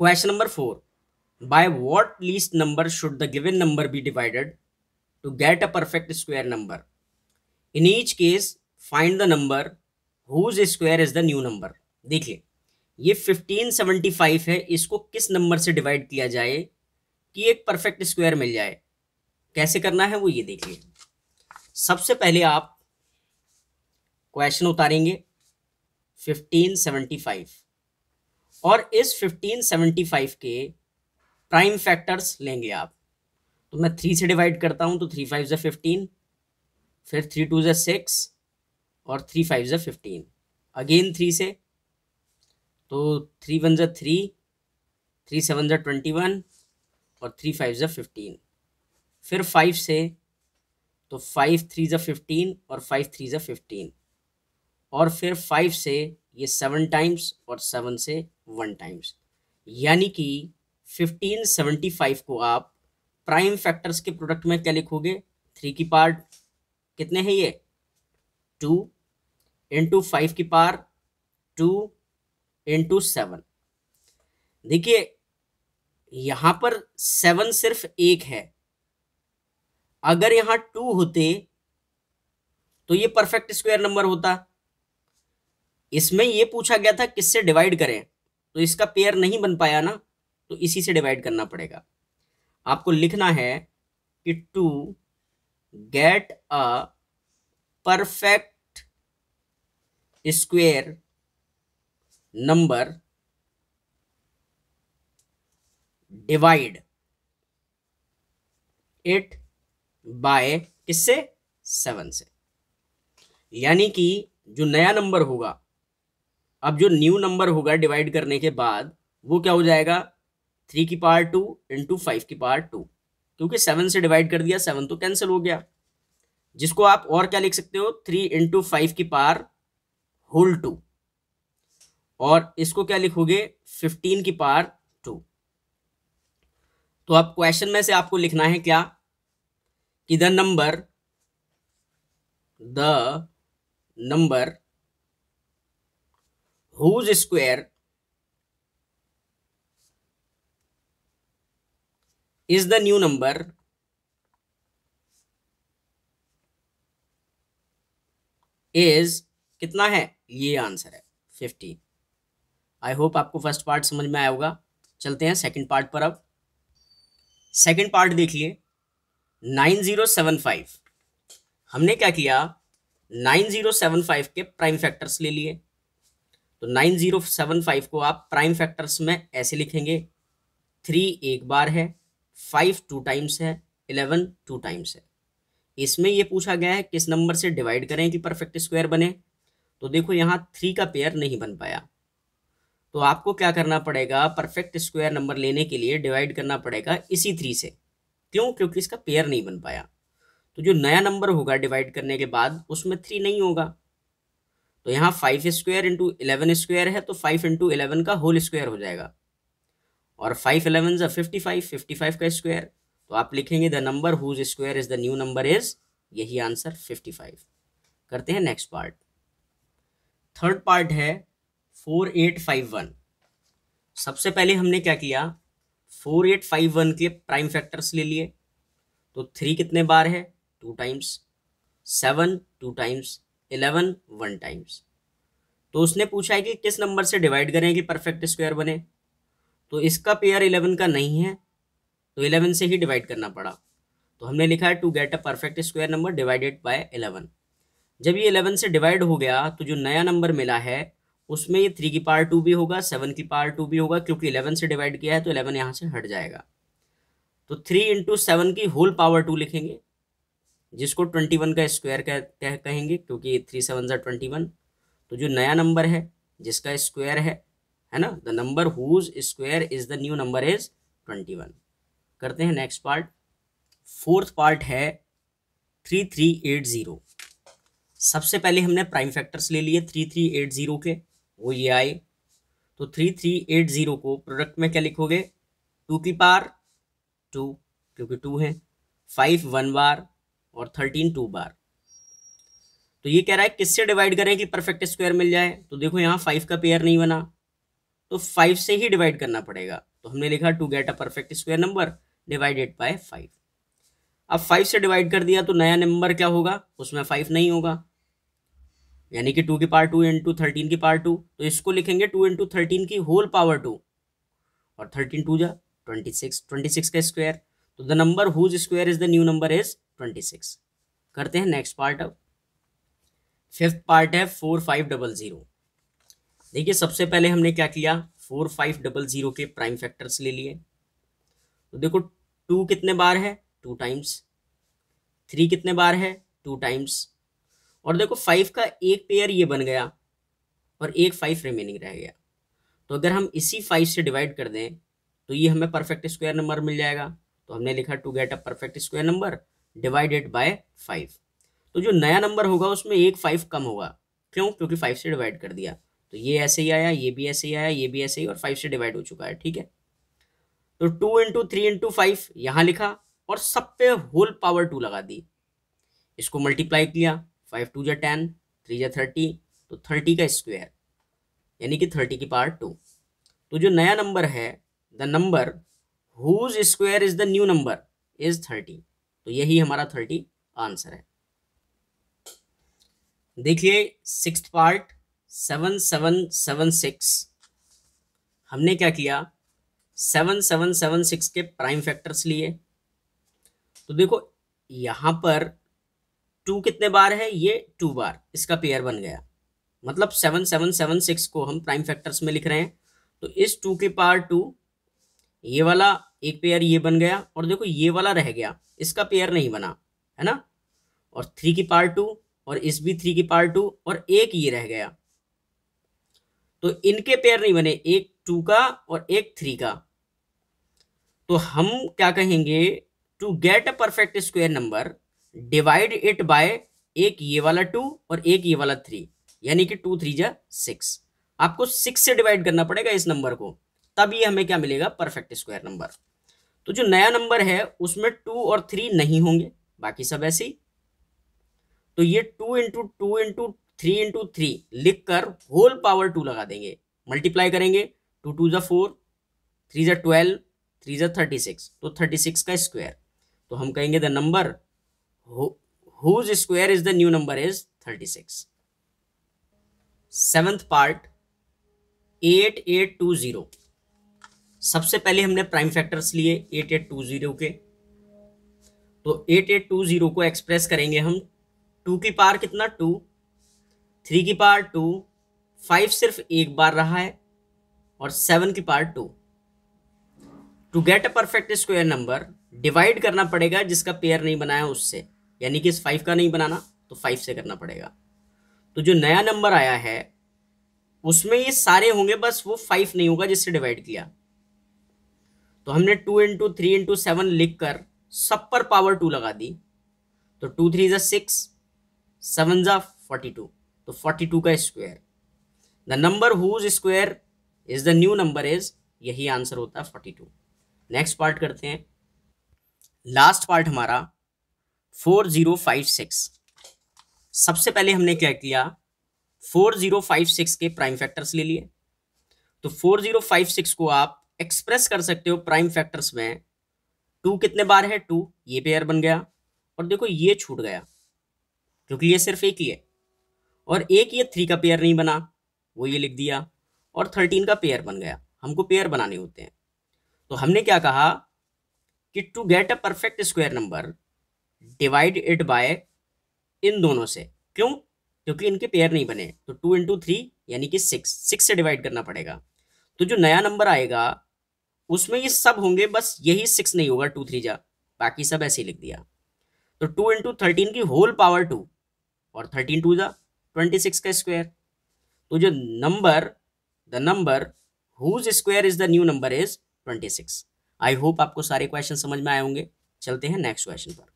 question number four by what least number should the given number be divided to get a perfect square number in each case find the number whose square is the new number देखिए ये fifteen seventy five है इसको किस number से divide किया जाए कि एक परफेक्ट स्क्वायर मिल जाए कैसे करना है वो ये देखिए सबसे पहले आप क्वेश्चन उतारेंगे फिफ्टीन सेवेंटी फाइव और इस 1575 के प्राइम फैक्टर्स लेंगे आप तो मैं थ्री से डिवाइड करता हूँ तो थ्री फाइव ज़ै फिफ्टीन फिर थ्री टू ज़ै सिक्स और थ्री फाइव ज़ै फिफ्टीन अगेन थ्री से तो थ्री वन ज़ै थ्री थ्री सेवन ज़ै ट्वेंटी वन और थ्री फाइव ज़ै फिफ्टीन फिर फाइव से तो फाइव थ्री ज़ै फिफ्टीन और फाइव थ्री ज़ै फिफ्टीन और फिर फाइव से ये सेवन टाइम्स और सेवन से वन टाइम्स यानी कि फिफ्टीन सेवेंटी फाइव को आप प्राइम फैक्टर्स के प्रोडक्ट में क्या लिखोगे थ्री की पार कितने हैं ये टू इंटू फाइव की पार टू इंटू सेवन देखिए यहां पर सेवन सिर्फ एक है अगर यहां टू होते तो ये परफेक्ट स्क्वायर नंबर होता इसमें ये पूछा गया था किससे डिवाइड करें तो इसका पेयर नहीं बन पाया ना तो इसी से डिवाइड करना पड़ेगा आपको लिखना है कि to get a perfect square number divide it by किससे सेवन से यानी कि जो नया नंबर होगा अब जो न्यू नंबर होगा डिवाइड करने के बाद वो क्या हो जाएगा थ्री की पार टू इंटू फाइव की पार टू क्योंकि सेवन से डिवाइड कर दिया सेवन तो कैंसिल हो गया जिसको आप और क्या लिख सकते हो थ्री इंटू फाइव की पार होल टू और इसको क्या लिखोगे फिफ्टीन की पार टू तो आप क्वेश्चन में से आपको लिखना है क्या कि the number the number whose square is the new number is कितना है ये आंसर है फिफ्टी आई होप आपको फर्स्ट पार्ट समझ में आया होगा चलते हैं सेकंड पार्ट पर अब सेकंड पार्ट देखिए नाइन जीरो सेवन फाइव हमने क्या किया नाइन जीरो सेवन फाइव के प्राइम फैक्टर्स ले लिए तो नाइन जीरो सेवन फाइव को आप प्राइम फैक्टर्स में ऐसे लिखेंगे थ्री एक बार है फाइव टू टाइम्स है इलेवन टू टाइम्स है इसमें ये पूछा गया है किस नंबर से डिवाइड करें कि परफेक्ट स्क्वायर बने तो देखो यहाँ थ्री का पेयर नहीं बन पाया तो आपको क्या करना पड़ेगा परफेक्ट स्क्वायर नंबर लेने के लिए डिवाइड करना पड़ेगा इसी थ्री से क्यों क्योंकि इसका पेयर नहीं बन पाया तो जो नया नंबर होगा डिवाइड करने के बाद उसमें थ्री नहीं होगा तो यहाँ five square into eleven square है तो फाइव इंटू इलेवन का होल स्क्वायर हो जाएगा और फाइव इलेवन ज़ा फिफ्टी फाइव फिफ्टी फाइव का स्क्वायर तो आप लिखेंगे the number whose square is the new number is यही आंसर फिफ्टी फाइव करते हैं नेक्स्ट पार्ट थर्ड पार्ट है फोर एट फाइव वन सबसे पहले हमने क्या किया फोर एट फाइव वन के प्राइम फैक्टर्स ले लिए तो थ्री कितने बार है two times seven two times eleven one times तो उसने पूछा है कि किस नंबर से डिवाइड करें कि परफेक्ट स्क्वायर बने तो इसका पेयर इलेवन का नहीं है तो इलेवन से ही डिवाइड करना पड़ा तो हमने लिखा है to get a perfect square number divided by eleven जब ये इलेवन से डिवाइड हो गया तो जो नया नंबर मिला है उसमें ये थ्री की पावर टू भी होगा सेवन की पावर टू भी होगा क्योंकि इलेवन से डिवाइड किया है तो इलेवन यहाँ से हट जाएगा तो थ्री इंटू सेवन की होल पावर टू लिखेंगे जिसको ट्वेंटी वन का स्क्वायर कह, कह कहेंगे क्योंकि थ्री सेवन ज़ा ट्वेंटी वन तो जो नया नंबर है जिसका स्क्वायर है है ना the number whose square is the new number is twenty one करते हैं नेक्स्ट पार्ट फोर्थ पार्ट है थ्री थ्री एट ज़ीरो सबसे पहले हमने प्राइम फैक्टर्स ले लिए थ्री थ्री एट ज़ीरो के वो ये आए तो थ्री थ्री एट ज़ीरो को प्रोडक्ट में क्या लिखोगे टू की पार टू क्योंकि टू है फाइव वन बार और थर्टीन टू बार तो ये कह रहा है किससे डिवाइड करें कि परफेक्ट स्क्वायर मिल जाए तो देखो यहाँ फाइव का पेयर नहीं बना तो फाइव से ही डिवाइड करना पड़ेगा तो हमने लिखा to get a perfect square number divided by five अब फाइव से डिवाइड कर दिया तो नया नंबर क्या होगा उसमें फाइव नहीं होगा यानी कि टू की पार टू इंटू थर्टीन की पार टू तो इसको लिखेंगे टू इंटू थर्टीन की होल पावर टू और थर्टीन टू जा ट्वेंटी सिक्स ट्वेंटी सिक्स का स्क्वायर तो the number whose square is the new number is twenty six करते हैं नेक्स्ट पार्ट अब फिफ्थ पार्ट है फोर फाइव डबल ज़ीरो देखिए सबसे पहले हमने क्या किया फोर फाइव डबल ज़ीरो के प्राइम फैक्टर्स ले लिए तो देखो टू कितने बार है टू टाइम्स थ्री कितने बार है टू टाइम्स और देखो फाइव का एक पेयर ये बन गया और एक फाइव रिमेनिंग रह गया तो अगर हम इसी फाइव से डिवाइड कर दें तो ये हमें परफेक्ट स्क्वायर नंबर मिल जाएगा तो हमने लिखा to get a perfect square number divided by five तो जो नया नंबर होगा उसमें एक फाइव कम होगा क्यों क्योंकि फाइव से डिवाइड कर दिया तो ये ऐसे ही आया ये भी ऐसे ही आया ये भी ऐसे ही और फाइव से डिवाइड हो चुका है ठीक है तो two into three into five यहाँ लिखा और सब पे होल पावर टू लगा दी इसको मल्टीप्लाई किया फाइव टू जै टेन थ्री या थर्टी तो थर्टी का स्क्वायर यानी कि थर्टी की पावर टू तो जो नया नंबर है the number whose square is the new number is thirty तो यही हमारा थर्टी आंसर है देखिए six part seven seven seven six हमने क्या किया सेवन सेवन सेवन सिक्स के प्राइम फैक्टर्स लिए तो देखो यहां पर टू कितने बार है ये टू बार इसका पेयर बन गया मतलब सेवन सेवन सेवन सिक्स को हम प्राइम फैक्टर्स में लिख रहे हैं तो इस टू के पार टू ये वाला एक पेयर ये बन गया और देखो ये वाला रह गया इसका पेयर नहीं बना है ना और थ्री की पार्ट टू और इस भी थ्री की पार्ट टू और एक ये रह गया तो इनके पेयर नहीं बने एक टू का और एक थ्री का तो हम क्या कहेंगे to get a perfect square number divide it by एक ये वाला टू और एक ये वाला थ्री यानी कि टू थ्री जा सिक्स आपको सिक्स से डिवाइड करना पड़ेगा इस नंबर को तब ये हमें क्या मिलेगा परफेक्ट स्क्वायर नंबर तो जो नया नंबर है उसमें टू और थ्री नहीं होंगे बाकी सब ऐसे ही तो ये two into two into three into three लिख कर होल पावर टू लगा देंगे मल्टीप्लाई करेंगे टू टू जो फोर थ्री ज़ा ट्वेल्व थ्री ज़ा थर्टी सिक्स तो थर्टी सिक्स का स्क्वायर तो हम कहेंगे the number whose square is the new number is thirty six seventh part eight eight two zero सबसे पहले हमने प्राइम फैक्टर्स लिए एट एट टू जीरो के तो एट एट टू जीरो को एक्सप्रेस करेंगे हम टू की पार कितना टू थ्री की पार टू फाइव सिर्फ एक बार रहा है और सेवन की power two to get a perfect square number divide करना पड़ेगा जिसका पेयर नहीं बनाया उससे यानी कि इस फाइव का नहीं बनाना तो फाइव से करना पड़ेगा तो जो नया नंबर आया है उसमें ये सारे होंगे बस वो फाइव नहीं होगा जिससे डिवाइड किया तो हमने two into three into seven लिख कर सब पर पावर टू लगा दी तो टू थ्री ज़ा सिक्स सेवन ज़ा फोर्टी टू तो फोर्टी टू का square the number whose square is the new number is यही आंसर होता है फोर्टी टू नेक्स्ट पार्ट करते हैं लास्ट पार्ट हमारा फोर ज़ीरो फाइव सिक्स सबसे पहले हमने क्या किया फोर ज़ीरो फाइव सिक्स के प्राइम फैक्टर्स ले लिए तो फोर ज़ीरो फाइव सिक्स को आप एक्सप्रेस कर सकते हो प्राइम फैक्टर्स में टू कितने बार है टू ये पेयर बन गया और देखो ये छूट गया क्योंकि ये सिर्फ एक ही है और एक ये थ्री का पेयर नहीं बना वो ये लिख दिया और थर्टीन का पेयर बन गया हमको पेयर बनाने होते हैं तो हमने क्या कहा कि to get a perfect square number divide it by इन दोनों से क्यों क्योंकि इनके पेयर नहीं बने तो टू इंटू थ्री यानी कि सिक्स सिक्स से डिवाइड करना पड़ेगा तो जो नया नंबर आएगा उसमें ये सब होंगे बस यही सिक्स नहीं होगा टू थ्री जा बाकी सब ऐसे ही लिख दिया तो टू इंटू थर्टीन की होल पावर टू और थर्टीन टू जा ट्वेंटी सिक्स का स्क्वायर तो जो number the number whose square is the new number is twenty six I hope आपको सारे क्वेश्चन समझ में आए होंगे चलते हैं नेक्स्ट क्वेश्चन पर